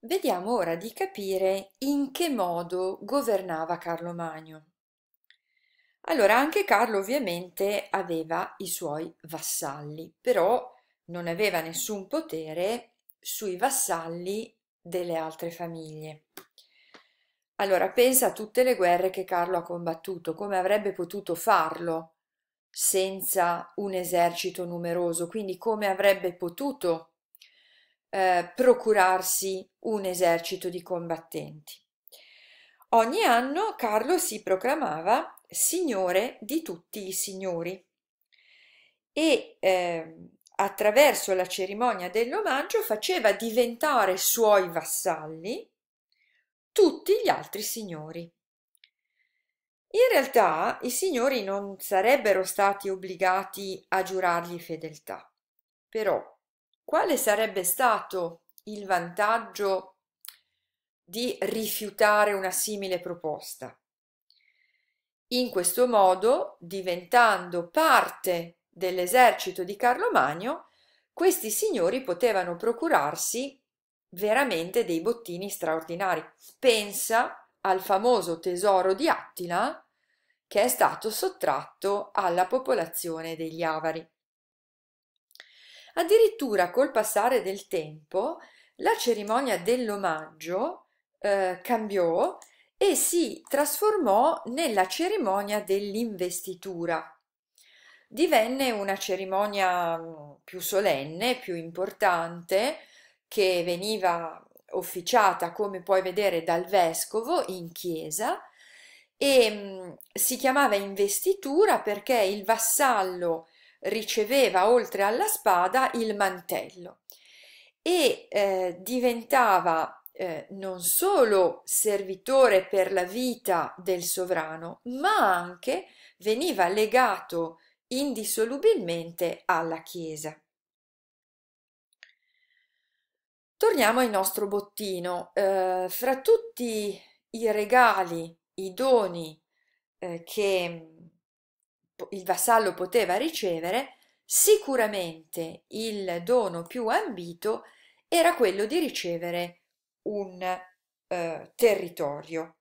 Vediamo ora di capire in che modo governava Carlo Magno. Allora, anche Carlo ovviamente aveva i suoi vassalli, però non aveva nessun potere sui vassalli delle altre famiglie. Allora, pensa a tutte le guerre che Carlo ha combattuto, come avrebbe potuto farlo senza un esercito numeroso, quindi come avrebbe potuto eh, procurarsi un esercito di combattenti. Ogni anno Carlo si proclamava signore di tutti i signori e eh, attraverso la cerimonia dell'omaggio faceva diventare suoi vassalli tutti gli altri signori. In realtà i signori non sarebbero stati obbligati a giurargli fedeltà, però quale sarebbe stato il vantaggio di rifiutare una simile proposta? In questo modo, diventando parte dell'esercito di Carlo Magno, questi signori potevano procurarsi veramente dei bottini straordinari. Pensa al famoso tesoro di Attila che è stato sottratto alla popolazione degli Avari. Addirittura col passare del tempo la cerimonia dell'omaggio eh, cambiò e si trasformò nella cerimonia dell'investitura. Divenne una cerimonia mm, più solenne, più importante, che veniva officiata, come puoi vedere, dal vescovo in chiesa e mh, mm, si chiamava investitura perché il vassallo riceveva oltre alla spada il mantello e eh, diventava eh, non solo servitore per la vita del sovrano, ma anche veniva legato indissolubilmente alla Chiesa. Torniamo al nostro bottino. Eh, fra tutti i regali, i doni eh, che il vassallo poteva ricevere, sicuramente il dono più ambito era quello di ricevere un eh, territorio.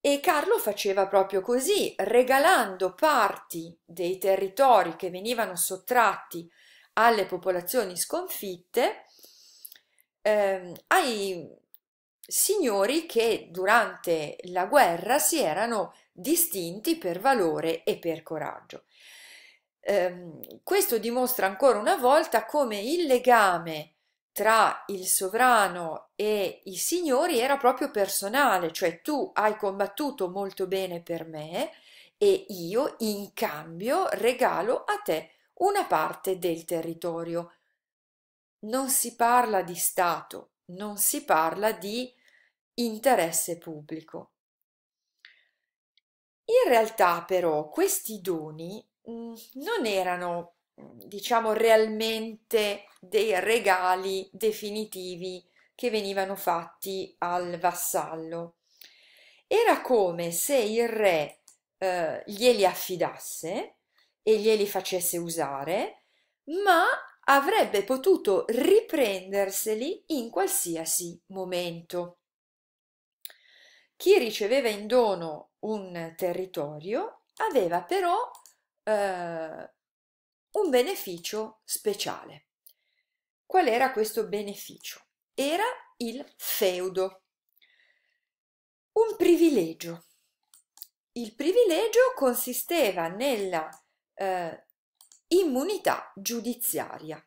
E Carlo faceva proprio così, regalando parti dei territori che venivano sottratti alle popolazioni sconfitte eh, ai signori che durante la guerra si erano distinti per valore e per coraggio. Eh, questo dimostra ancora una volta come il legame tra il sovrano e i signori era proprio personale, cioè tu hai combattuto molto bene per me e io in cambio regalo a te una parte del territorio. Non si parla di Stato, non si parla di interesse pubblico. In realtà però questi doni, mm, non erano, mm, diciamo realmente dei regali definitivi che venivano fatti al vassallo. Era come se il re, ehm, glieli affidasse e glieli facesse usare, ma avrebbe potuto riprenderseli in qualsiasi momento. Chi riceveva in dono un territorio, aveva però eh, un beneficio speciale. Qual era questo beneficio? Era il feudo, un privilegio. Il privilegio consisteva nella eh, immunità giudiziaria.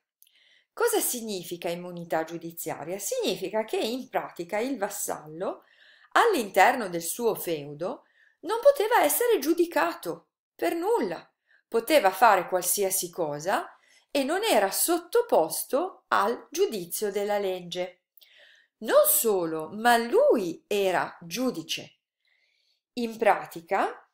Cosa significa immunità giudiziaria? Significa che in pratica il vassallo all'interno del suo feudo non poteva essere giudicato per nulla. Poteva fare qualsiasi cosa e non era sottoposto al giudizio della legge. Non solo, ma lui era giudice. In pratica,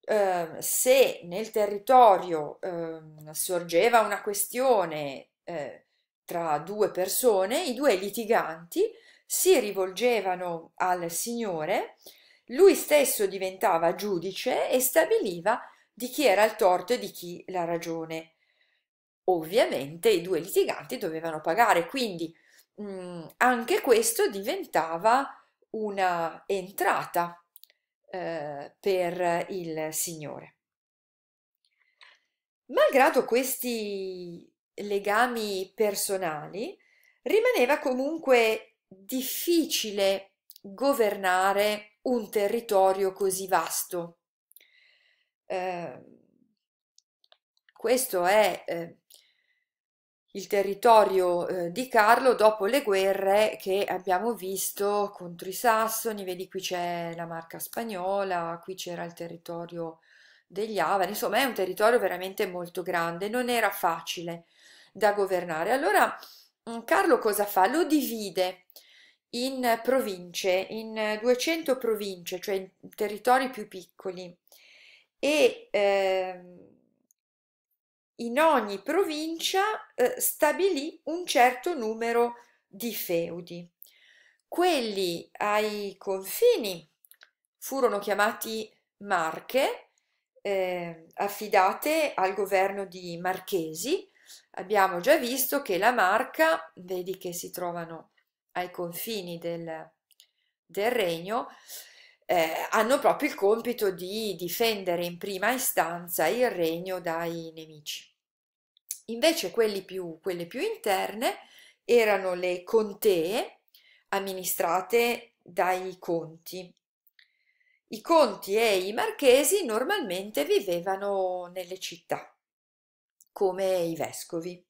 eh, se nel territorio eh, sorgeva una questione eh, tra due persone, i due litiganti si rivolgevano al Signore lui stesso diventava giudice e stabiliva di chi era il torto e di chi la ragione. Ovviamente i due litiganti dovevano pagare, quindi mh, mm, anche questo diventava una entrata eh, per il Signore. Malgrado questi legami personali, rimaneva comunque difficile governare un territorio così vasto. Eh, questo è eh, il territorio eh, di Carlo dopo le guerre che abbiamo visto contro i sassoni, vedi qui c'è la marca spagnola, qui c'era il territorio degli Avari, insomma è un territorio veramente molto grande, non era facile da governare. Allora mm, Carlo cosa fa? Lo divide in province, in 200 province, cioè in territori più piccoli e eh, in ogni provincia eh, stabilì un certo numero di feudi. Quelli ai confini furono chiamati marche, eh, affidate al governo di marchesi. Abbiamo già visto che la marca, vedi che si trovano ai confini del, del regno, eh, hanno proprio il compito di difendere in prima istanza il regno dai nemici. Invece più, quelle più interne erano le contee amministrate dai conti. I conti e i marchesi normalmente vivevano nelle città, come i vescovi.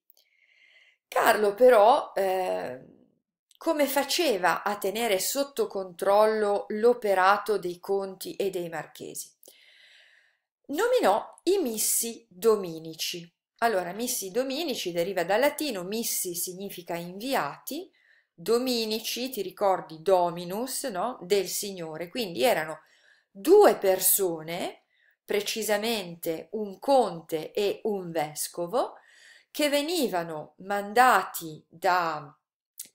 Carlo però eh, come faceva a tenere sotto controllo l'operato dei conti e dei marchesi. Nominò i missi dominici. Allora, missi dominici deriva dal latino, missi significa inviati, dominici, ti ricordi dominus, no? Del Signore. Quindi erano due persone, precisamente un conte e un vescovo, che venivano mandati da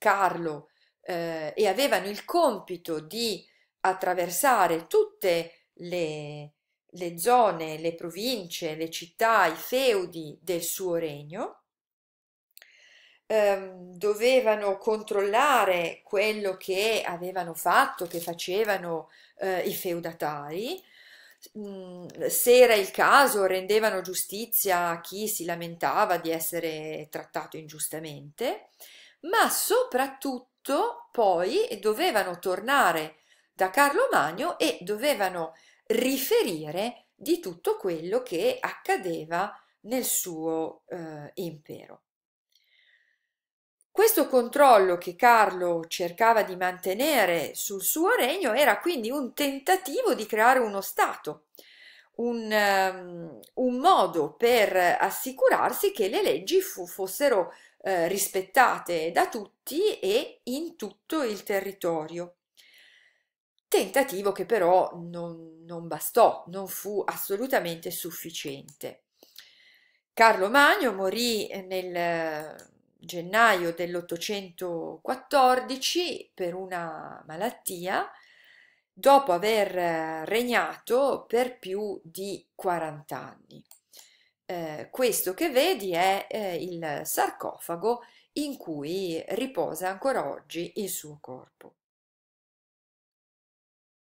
Carlo eh, e avevano il compito di attraversare tutte le, le zone, le province, le città, i feudi del suo regno, ehm, dovevano controllare quello che avevano fatto, che facevano eh, i feudatari, mm, se era il caso rendevano giustizia a chi si lamentava di essere trattato ingiustamente, ma soprattutto poi dovevano tornare da Carlo Magno e dovevano riferire di tutto quello che accadeva nel suo eh, impero. Questo controllo che Carlo cercava di mantenere sul suo regno era quindi un tentativo di creare uno Stato, un, um, un modo per assicurarsi che le leggi fu, fossero eh, rispettate da tutti e in tutto il territorio. Tentativo che però non, non bastò, non fu assolutamente sufficiente. Carlo Magno morì eh, nel eh, gennaio dell'814 per una malattia dopo aver regnato per più di 40 anni. Eh, questo che vedi è eh, il sarcofago in cui riposa ancora oggi il suo corpo.